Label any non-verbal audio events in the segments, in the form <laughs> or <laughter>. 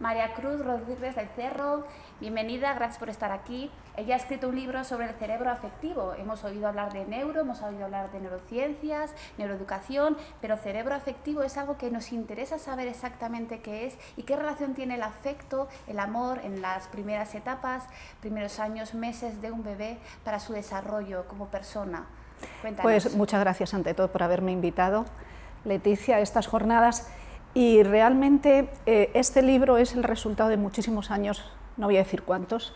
María Cruz Rodríguez del Cerro, bienvenida, gracias por estar aquí. Ella ha escrito un libro sobre el cerebro afectivo. Hemos oído hablar de neuro, hemos oído hablar de neurociencias, neuroeducación, pero cerebro afectivo es algo que nos interesa saber exactamente qué es y qué relación tiene el afecto, el amor en las primeras etapas, primeros años, meses de un bebé para su desarrollo como persona. Cuéntanos. Pues muchas gracias ante todo por haberme invitado. Leticia, a estas jornadas y realmente eh, este libro es el resultado de muchísimos años, no voy a decir cuántos,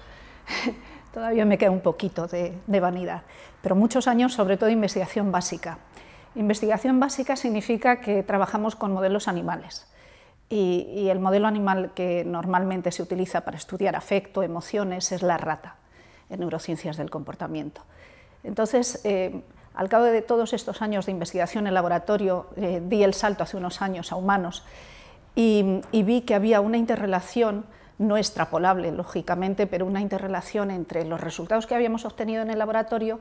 <laughs> todavía me queda un poquito de, vanidad, pero muchos años sobre todo de investigación básica. Investigación básica significa que trabajamos con modelos animales. Y, el modelo animal que normalmente se utiliza para estudiar afecto, emociones, es la rata en neurociencias del comportamiento. Entonces, eh, al cabo de todos estos años de investigación en laboratorio, eh, di el salto hace unos años a humanos y, vi que había una interrelación no extrapolable, lógicamente, pero una interrelación entre los resultados que habíamos obtenido en el laboratorio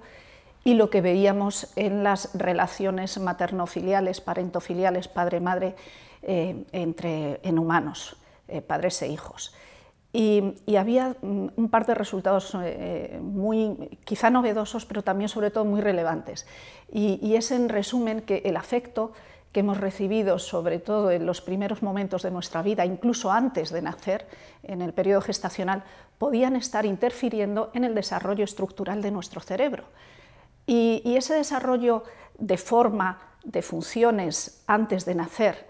y lo que veíamos en las relaciones materno-filiales, parentofiliales, padre-madre, eh, en humanos, eh, padres e hijos. Y, había mm, un par de resultados eh, muy, quizá novedosos, pero también sobre todo muy relevantes. Y, es en resumen que el afecto que hemos recibido, sobre todo en los primeros momentos de nuestra vida, incluso antes de nacer, en el periodo gestacional, podían estar interfiriendo en el desarrollo estructural de nuestro cerebro. y ese desarrollo de forma, de funciones antes de nacer,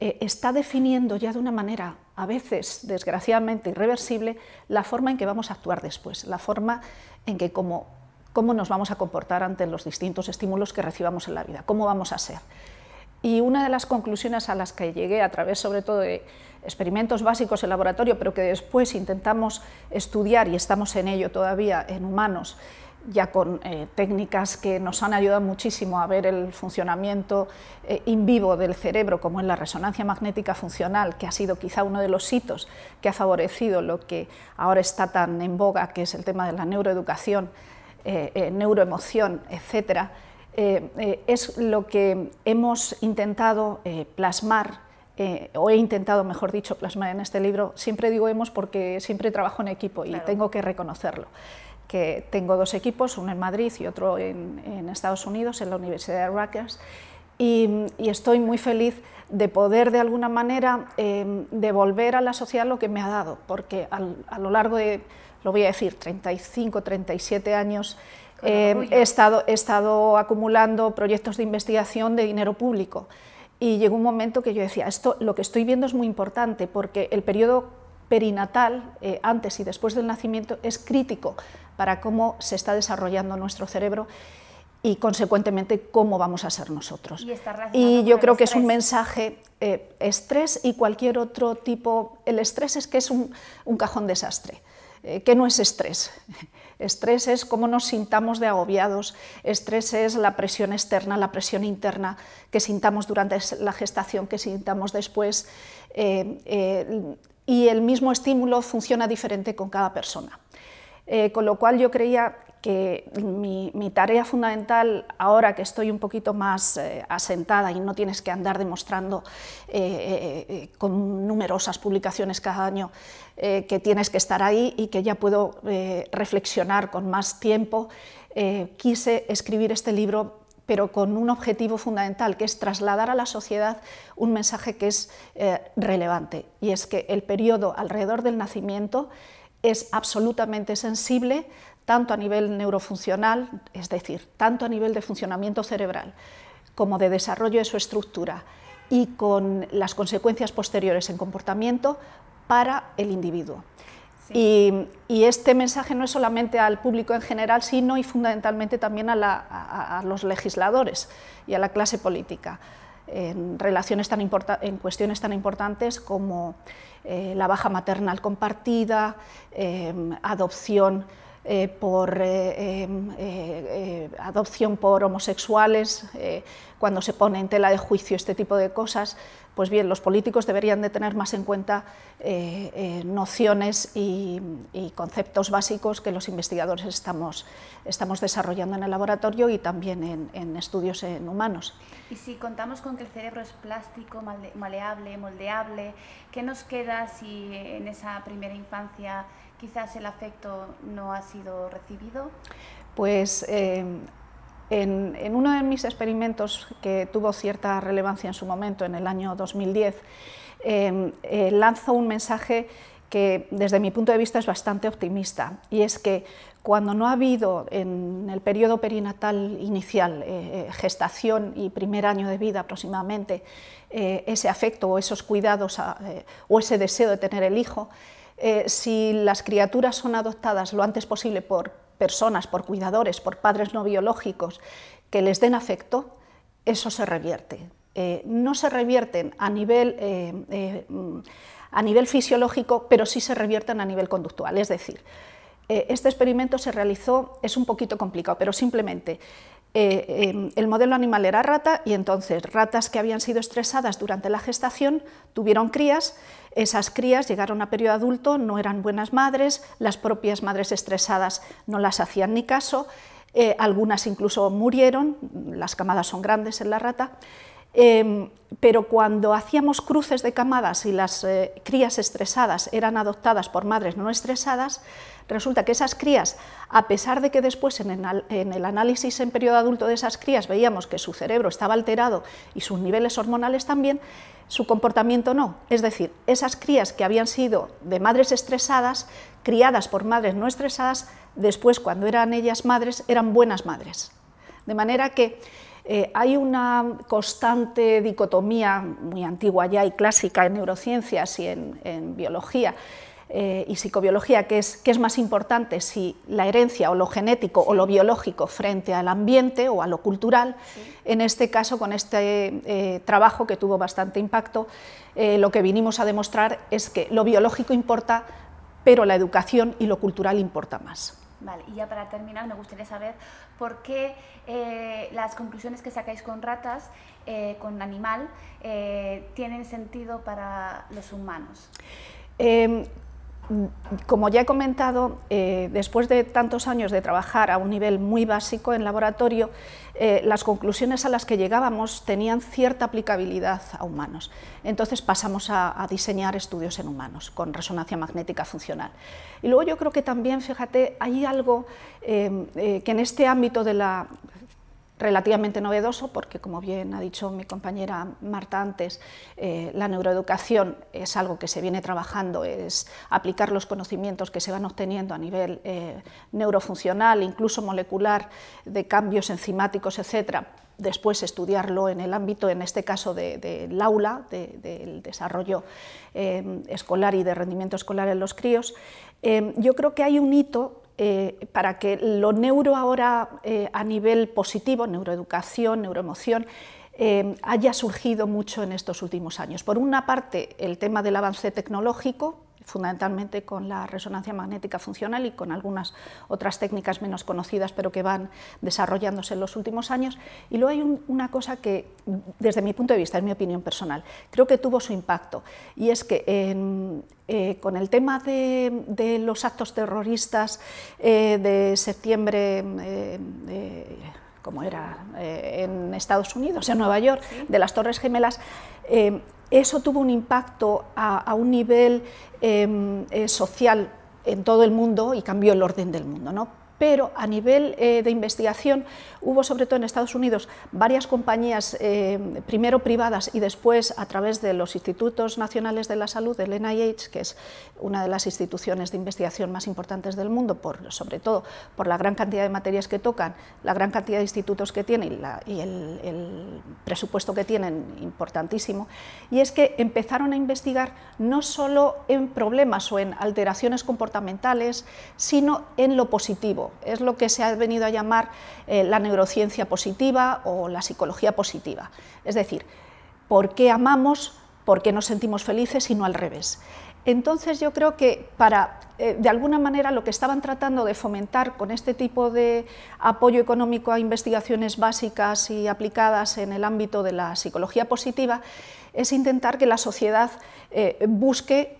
eh, está definiendo ya de una manera a veces, desgraciadamente, irreversible, la forma en que vamos a actuar después, la forma en que como, cómo nos vamos a comportar ante los distintos estímulos que recibamos en la vida, cómo vamos a ser. Y una de las conclusiones a las que llegué a través sobre todo de experimentos básicos en laboratorio, pero que después intentamos estudiar y estamos en ello todavía en humanos, ya con eh, técnicas que nos han ayudado muchísimo a ver el funcionamiento eh, in vivo del cerebro, como en la resonancia magnética funcional, que ha sido quizá uno de los hitos que ha favorecido lo que ahora está tan en boga, que es el tema de la neuroeducación, eh, neuroemoción, etcétera es lo que hemos intentado plasmar o he intentado, mejor dicho, plasmar en este libro, siempre digo hemos porque siempre trabajo en equipo y tengo que reconocerlo que tengo dos equipos, uno en Madrid y otro en, Estados Unidos, en la Universidad de Rutgers, y, estoy muy feliz de poder de alguna manera em, devolver a la sociedad lo que me ha dado, porque a lo largo de, lo voy a decir, 35, 37 años, em, he, estado, he estado acumulando proyectos de investigación de dinero público. Y llegó un momento que yo decía, esto lo que estoy viendo es muy importante porque el periodo perinatal, eh, antes y después del nacimiento, es crítico para cómo se está desarrollando nuestro cerebro y, consecuentemente, cómo vamos a ser nosotros. Y, yo creo que es un mensaje, eh, estrés y cualquier otro tipo, el estrés es que es un, cajón desastre, eh, que no es estrés. <laughs> Estrés es cómo nos sintamos de agobiados, estrés es la presión externa, la presión interna que sintamos durante la gestación, que sintamos después, y el mismo estímulo funciona diferente con cada persona. Eh, con lo cual yo creía que mi, tarea fundamental, ahora que estoy un poquito más eh, asentada y no tienes que andar demostrando eh, con numerosas publicaciones cada año que tienes que estar ahí y que ya puedo reflexionar con más tiempo, quise escribir este libro pero con un objetivo fundamental, que es trasladar a la sociedad un mensaje que es eh, relevante, y es que el periodo alrededor del nacimiento es absolutamente sensible tanto a nivel neurofuncional, es decir, tanto a nivel de funcionamiento cerebral, como de desarrollo de su estructura y con las consecuencias posteriores en comportamiento para el individuo. Y, este mensaje no es solamente al público en general, sino y fundamentalmente también a, los legisladores y a la clase política en, en cuestiones tan importantes como eh, la baja maternal compartida, em, adopción eh, por eh, em, eh, adopción por homosexuales, cuando se pone en tela de juicio este tipo de cosas, pues bien, los políticos deberían de tener más en cuenta nociones y, conceptos básicos que los investigadores estamos, estamos desarrollando en el laboratorio y también en estudios en humanos. Y si contamos con que el cerebro es plástico, maleable, moldeable, ¿qué nos queda si en esa primera infancia quizás el afecto no ha sido recibido? Pues em, en, uno de mis experimentos que tuvo cierta relevancia en su momento, en el año 2010, em, eh, lanzo un mensaje que desde mi punto de vista es bastante optimista, y es que cuando no ha habido en el periodo perinatal inicial, eh, eh, gestación y primer año de vida aproximadamente, ese afecto o esos cuidados ah, o ese deseo de tener el hijo, eh, si las criaturas son adoptadas lo antes posible por personas, por cuidadores, por padres no biológicos que les den afecto, eso se revierte. Eh, no se revierten a nivel, eh, a nivel fisiológico, pero sí se revierten a nivel conductual. Es decir, este experimento se realizó, es un poquito complicado, pero simplemente eh, em, el modelo animal era rata y entonces ratas que habían sido estresadas durante la gestación tuvieron crías, esas crías llegaron a periodo adulto, no eran buenas madres, las propias madres estresadas no las hacían ni caso, eh, algunas incluso murieron, las camadas son grandes en la rata, Em, pero cuando hacíamos cruces de camadas y las eh, crías estresadas eran adoptadas por madres no estresadas, resulta que esas crías, a pesar de que después en el, análisis en periodo adulto de esas crías veíamos que su cerebro estaba alterado y sus niveles hormonales también, su comportamiento no. Es decir, esas crías que habían sido de madres estresadas, criadas por madres no estresadas, después cuando eran ellas madres, eran buenas madres. De manera que eh, hay una constante dicotomía muy antigua ya y clásica en neurociencias y en, biología eh, y psicobiología, que es, que es más importante si la herencia o lo genético o lo biológico frente al ambiente o a lo cultural. En este caso, con este eh, trabajo que tuvo bastante impacto, lo que vinimos a demostrar es que lo biológico importa, pero la educación y lo cultural importa más. Vale, y ya para terminar me gustaría saber por qué eh, las conclusiones que sacáis con ratas, eh, con animal, eh, tienen sentido para los humanos. Em, como ya he comentado, eh, después de tantos años de trabajar a un nivel muy básico en laboratorio, eh, las conclusiones a las que llegábamos tenían cierta aplicabilidad a humanos. Entonces pasamos a, diseñar estudios en humanos con resonancia magnética funcional. Y luego yo creo que también, fíjate, hay algo eh, que en este ámbito de la relativamente novedoso porque, como bien ha dicho mi compañera Marta antes, eh, la neuroeducación es algo que se viene trabajando, es aplicar los conocimientos que se van obteniendo a nivel eh, neurofuncional, incluso molecular, de cambios enzimáticos, etcétera, después estudiarlo en el ámbito, en este caso, del aula, del desarrollo eh, escolar y de rendimiento escolar en los críos, yo creo que hay un hito eh, para que lo neuro ahora eh, a nivel positivo, neuroeducación, neuroemoción, eh, haya surgido mucho en estos últimos años. Por una parte, el tema del avance tecnológico, fundamentalmente con la resonancia magnética funcional y con algunas otras técnicas menos conocidas, pero que van desarrollándose en los últimos años. Y luego hay una cosa que, desde mi punto de vista, es mi opinión personal, creo que tuvo su impacto, y es que eh, con el tema de, los actos terroristas eh, de septiembre... Eh, como era eh, en Estados Unidos, en Nueva York, de las Torres Gemelas, eh, eso tuvo un impacto a, a un nivel em, eh, social en todo el mundo y cambió el orden del mundo. ¿no? pero a nivel eh, de investigación hubo, sobre todo en Estados Unidos, varias compañías, eh, primero privadas y después a través de los Institutos Nacionales de la Salud, del NIH, que es una de las instituciones de investigación más importantes del mundo, sobre todo por la gran cantidad de materias que tocan, la gran cantidad de institutos que tienen y, el, el presupuesto que tienen, importantísimo, y es que empezaron a investigar no solo en problemas o en alteraciones comportamentales, sino en lo positivo es lo que se ha venido a llamar eh, la neurociencia positiva o la psicología positiva. Es decir, ¿por qué amamos? ¿Por qué nos sentimos felices y no al revés? Entonces yo creo que para, eh, de alguna manera, lo que estaban tratando de fomentar con este tipo de apoyo económico a investigaciones básicas y aplicadas en el ámbito de la psicología positiva es intentar que la sociedad eh, busque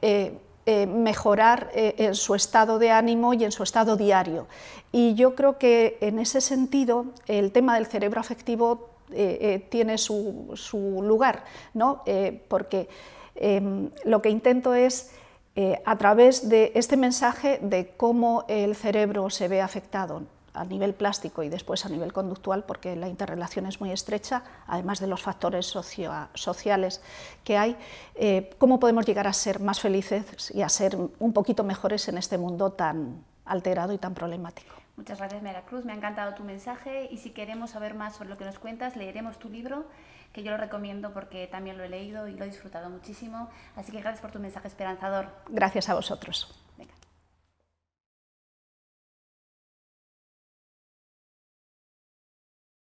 eh, mejorar eh, en su estado de ánimo y en su estado diario. Y yo creo que en ese sentido el tema del cerebro afectivo eh, tiene su, lugar, porque em, lo que intento es, a través de este mensaje, de cómo el cerebro se ve afectado, a nivel plástico y después a nivel conductual, porque la interrelación es muy estrecha, además de los factores socio sociales que hay, eh, cómo podemos llegar a ser más felices y a ser un poquito mejores en este mundo tan alterado y tan problemático. Muchas gracias, Mera Cruz. Me ha encantado tu mensaje y si queremos saber más sobre lo que nos cuentas, leeremos tu libro, que yo lo recomiendo porque también lo he leído y lo he disfrutado muchísimo. Así que gracias por tu mensaje esperanzador. Gracias a vosotros.